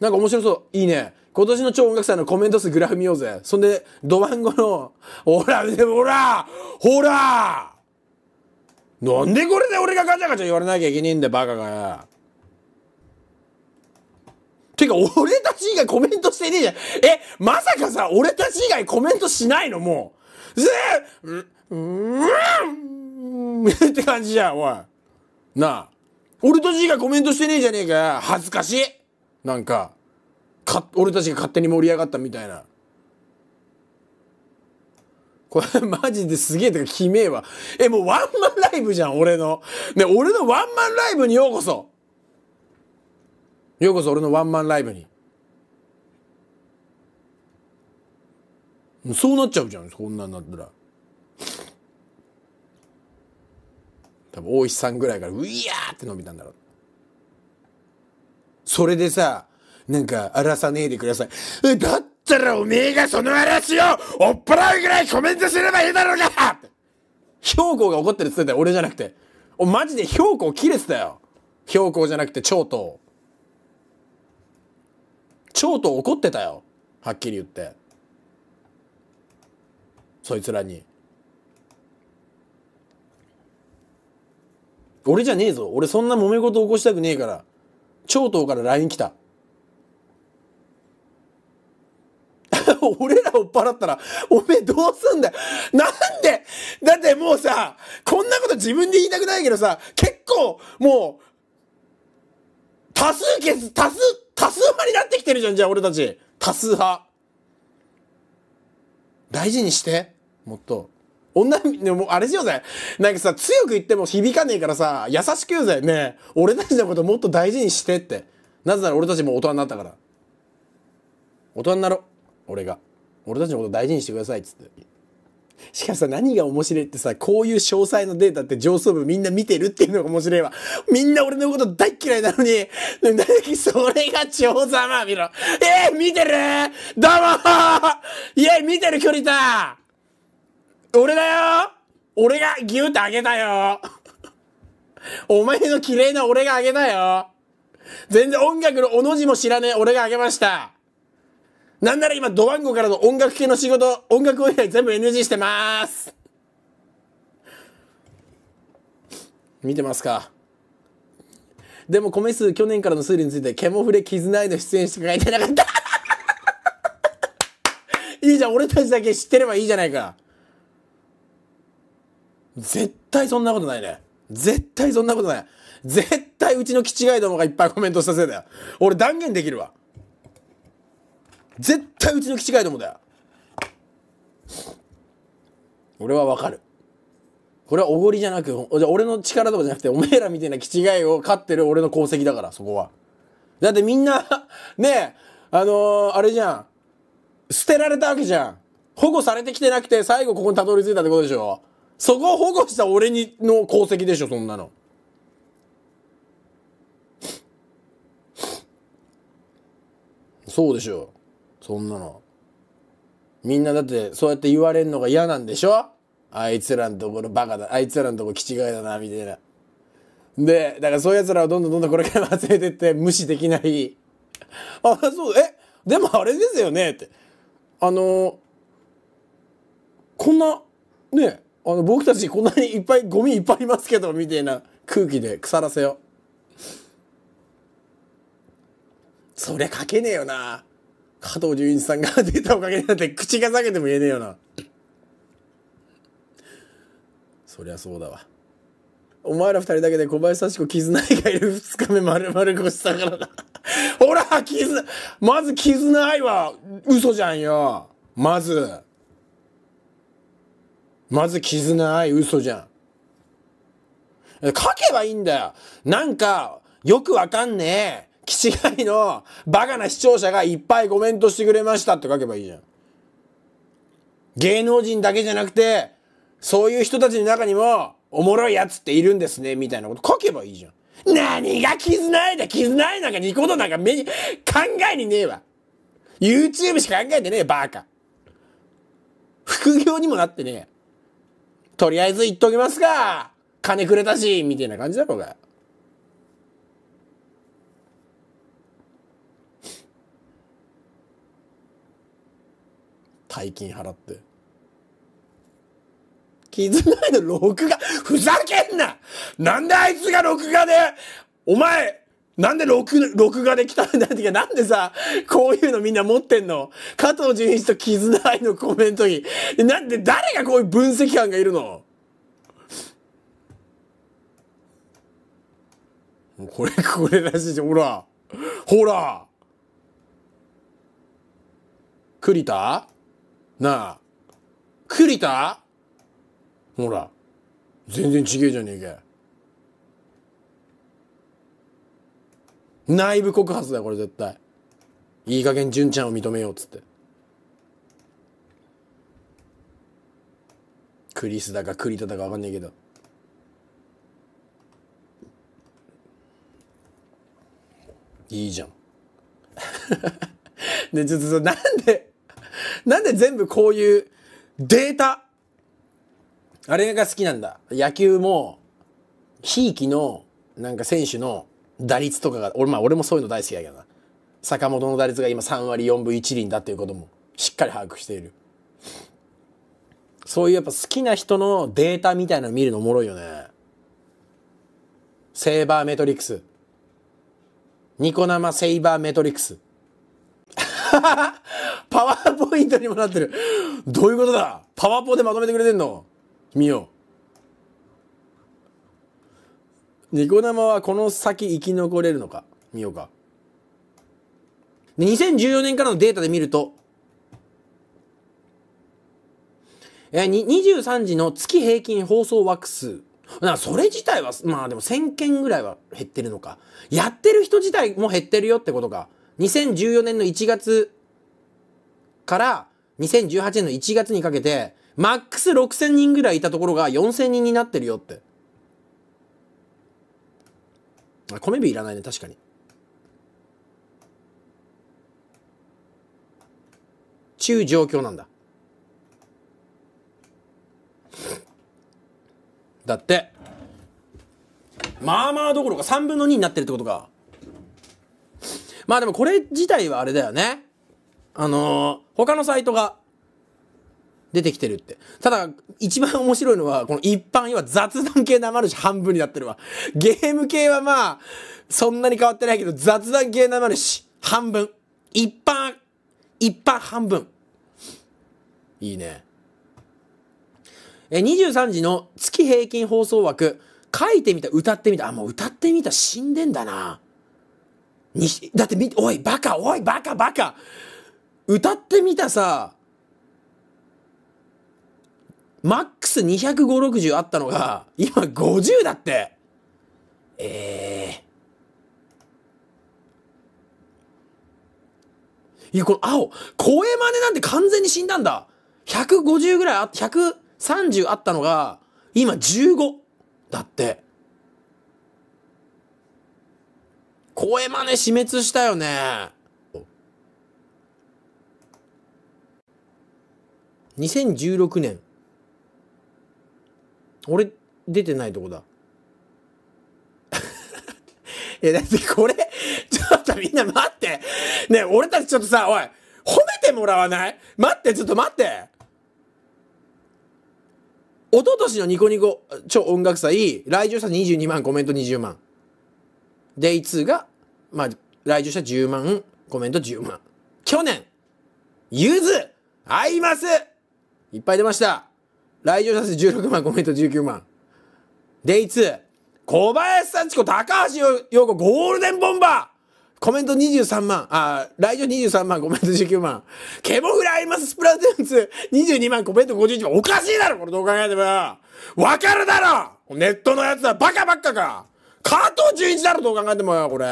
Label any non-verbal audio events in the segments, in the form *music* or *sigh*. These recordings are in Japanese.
なんか面白そう。いいね。今年の超音楽祭のコメント数グラフ見ようぜ。そんで、ドワンゴの、ほら、でもほらほらなんでこれで俺がガチャガチャ言われなきゃいけねえんだよ、バカが。てか、俺たち以外コメントしてねえじゃん。え、まさかさ、俺たち以外コメントしないのもう。ぜー、うん、うん、って感じじゃん、おい。なあ。俺たち以外コメントしてねえじゃねえか恥ずかしい。なんかか俺たちが勝手に盛り上がったみたいな。これ *laughs* マジですげえとかきめえわ。え、もうワンマンライブじゃん、俺の。ね、俺のワンマンライブにようこそ。ようこそ俺のワンマンライブに。そうなっちゃうじゃん、こんなんなったら。多分大石さんぐらいから、ういやーって伸びたんだろう。それでさ、なんか、荒らさねえでください。だったらおめえがその嵐を追っ払うぐらいコメントすればいいだろうが標高が怒ってるっつってたよ、俺じゃなくて。お、マジで標高切れてたよ。標高じゃなくて長藤。長藤怒ってたよ。はっきり言って。そいつらに。俺じゃねえぞ。俺そんな揉め事起こしたくねえから。長党から LINE 来た。*laughs* 俺ら追っ払ったら、おめえどうすんだよ。なんでだってもうさ、こんなこと自分で言いたくないけどさ、結構、もう、多数決、多数、多数派になってきてるじゃん、じゃあ俺たち。多数派。大事にして、もっと。女、でもあれしようぜ。なんかさ、強く言っても響かねえからさ、優しく言うぜ。ねえ、俺たちのこともっと大事にしてって。なぜなら俺たちも大人になったから。大人になろう。俺が。俺たちのこと大事にしてください。つって。しかしさ、何が面白いってさ、こういう詳細のデータって上層部みんな見てるっていうのが面白いわ。みんな俺のこと大嫌いなのに、それが超ざま見ろ。えー、見てるどうもーイェイ見てる距離だ俺だよ俺がギュってあげたよお前の綺麗な俺があげたよ全然音楽のおの字も知らねえ俺があげました。なんなら今、ドワンゴからの音楽系の仕事、音楽以外全部 NG してます。見てますかでも米数去年からの推理についてケモフレ絆への出演しか書いてなかったいいじゃん俺たちだけ知ってればいいじゃないか絶対そんなことないね。絶対そんなことない。絶対うちのキチガイどもがいっぱいコメントしたせいだよ。俺断言できるわ。絶対うちのキチガイどもだよ。俺はわかる。これはおごりじゃなく、俺の力とかじゃなくて、おめえらみたいなキチガイを飼ってる俺の功績だから、そこは。だってみんな *laughs* ねえ、あのー、あれじゃん。捨てられたわけじゃん。保護されてきてなくて、最後ここにたどり着いたってことでしょ。そこを保護した俺にの功績でしょ、そんなの。そうでしょ。そんなの。みんなだって、そうやって言われんのが嫌なんでしょあいつらのところバカだ。あいつらのところ気違いだな、みたいな。で、だからそういう奴らをどんどんどんどんこれから忘れてって無視できない。あ、そう、え、でもあれですよねって。あのー、こんな、ね、あの僕たちこんなにいっぱいゴミいっぱいいますけどみたいな空気で腐らせよそりゃ書けねえよな加藤純一さんが出たおかげなって口が裂けても言えねえよなそりゃそうだわお前ら二人だけで小林幸子絆愛がいる二日目丸々越したからなほら絆まず絆愛は嘘じゃんよまず。まず絆愛嘘じゃん。書けばいいんだよ。なんか、よくわかんねえ、気違いのバカな視聴者がいっぱいコメントしてくれましたって書けばいいじゃん。芸能人だけじゃなくて、そういう人たちの中にも、おもろいやつっているんですね、みたいなこと書けばいいじゃん。何が絆愛だ絆愛なんかニコ動なんか目に、考えにねえわ !YouTube しか考えてねえバカ副業にもなってねえとりあえず言っときますか金くれたしみたいな感じだろうが。大金払って。絆いの録画ふざけんななんであいつが録画でお前なんで録、録画できたんだってか、なんでさ、こういうのみんな持ってんの加藤純一と絆愛のコメントに。なんで、誰がこういう分析班がいるのこれ、これらしいじゃん。ほら。ほら。栗田なあ。栗田ほら。全然ちげえじゃねえか内部告発だよ、これ絶対。いい加減純ちゃんを認めようっつって。クリスだかクリタだか分かんないけど。いいじゃん。*laughs* で、ちょっとなんで、なんで全部こういうデータ、あれが好きなんだ。野球も、ひいきの、なんか選手の、打率とかが、俺、まあ俺もそういうの大好きだけどな。坂本の打率が今3割4分1厘だっていうこともしっかり把握している。そういうやっぱ好きな人のデータみたいなの見るのおもろいよね。セーバーメトリックス。ニコ生セイバーメトリックス。*laughs* パワーポイントにもなってる。どういうことだパワーポでまとめてくれてんの見よう。ニコ生はこの先生き残れるのか見ようか。2014年からのデータで見ると、えー、23時の月平均放送枠数。それ自体は、まあでも1000件ぐらいは減ってるのか。やってる人自体も減ってるよってことか。2014年の1月から2018年の1月にかけて、マックス6000人ぐらいいたところが4000人になってるよって。米火いらないね確かにちゅう状況なんだだってまあまあどころか3分の2になってるってことかまあでもこれ自体はあれだよねあのー、他のサイトが出てきてるって。ただ、一番面白いのは、この一般、要は雑談系生主半分になってるわ。ゲーム系はまあ、そんなに変わってないけど、雑談系生主半分。一般、一般半分。いいね。え、23時の月平均放送枠、書いてみた、歌ってみた。あ、もう歌ってみた、死んでんだな。にだってみ、おい、バカ、おい、バカ、バカ。歌ってみたさ、マックス250、60あったのが、今50だってええー、いや、この青、声真似なんて完全に死んだんだ。150ぐらいあ、130あったのが、今15だって。声真似死滅したよね。2016年。俺出てないとこだ *laughs* いやだってこれちょっとみんな待ってね俺たちちょっとさおい褒めてもらわない待ってちょっと待って一昨年のニコニコ超音楽祭来場者22万コメント20万デイ2がまあ来場者10万コメント10万去年ゆず合いますいっぱい出ました来場者数16万、コメント19万。デイ2、小林幸子、高橋洋子、ゴールデンボンバーコメント23万、あ、来場23万、コメント19万。ケモフライマススプラトゥーンツ22万、コメント51万。おかしいだろこれどう考えてもわかるだろネットのやつはバカばっかか加藤純一だろどう考えてもよ、これ。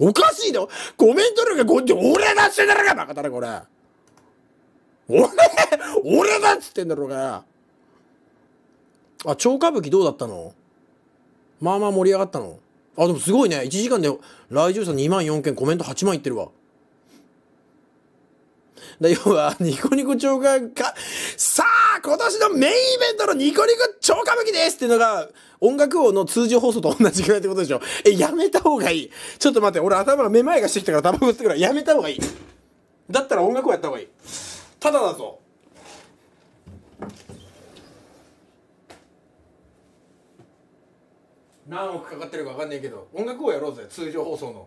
おかしいだろコメント欄がこっち、俺だっってんだろがバカだろ、これ。俺、俺だっつってんだろうが。あ、超歌舞伎どうだったのまあまあ盛り上がったの。あ、でもすごいね。1時間で来場者2万4件、コメント8万いってるわ。だ要は、ニコニコ超歌、か、さあ今年のメインイベントのニコニコ超歌舞伎ですっていうのが、音楽王の通常放送と同じくらいってことでしょ。え、やめた方がいい。ちょっと待って、俺頭がめまいがしてきたからタバコ吸ってからやめた方がいい。だったら音楽王やった方がいい。ただだぞ。何億かかってるか分かんないけど、音楽王やろうぜ、通常放送の。